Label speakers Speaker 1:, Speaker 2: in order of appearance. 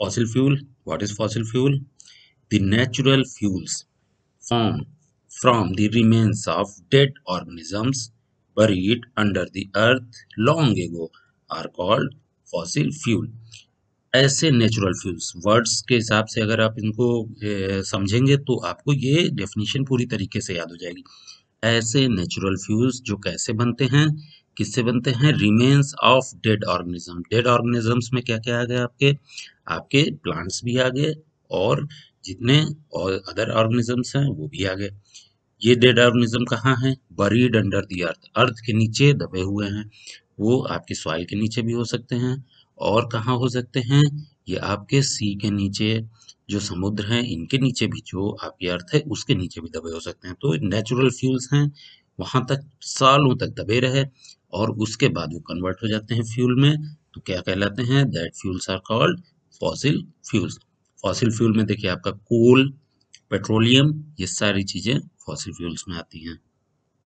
Speaker 1: fossil fuel what is fossil fuel the natural fuels formed from the remains of dead organisms buried under the earth long ago are called fossil fuel ऐसे natural fuels words के हिसाब से अगर आप इनको ए, समझेंगे तो आपको ये डेफिनेशन पूरी तरीके से याद हो जाएगी ऐसे नेचुरल फ्यूल्स जो कैसे बनते हैं किससे बनते हैं remains of dead organism dead organisms में क्या क्या आ गया आपके आपके प्लांट्स भी आ गए और जितने और अदर ऑर्गेनिजम्स हैं वो भी आ गए ये डेड ऑर्गेनिज्म कहाँ हैं बरीड अंडर दी अर्थ अर्थ के नीचे दबे हुए हैं वो आपके सॉइल के नीचे भी हो सकते हैं और कहाँ हो सकते हैं ये आपके सी के नीचे जो समुद्र हैं इनके नीचे भी जो आपकी अर्थ है उसके नीचे भी दबे हो सकते हैं तो नेचुरल फ्यूल्स हैं वहाँ तक सालों तक दबे रहे और उसके बाद वो कन्वर्ट हो जाते हैं फ्यूल में तो क्या कहलाते हैं that fuels are called fossil fuels fossil fuel में देखिए आपका कोल पेट्रोलियम ये सारी चीज़ें फॉसिल फ्यूल्स में आती हैं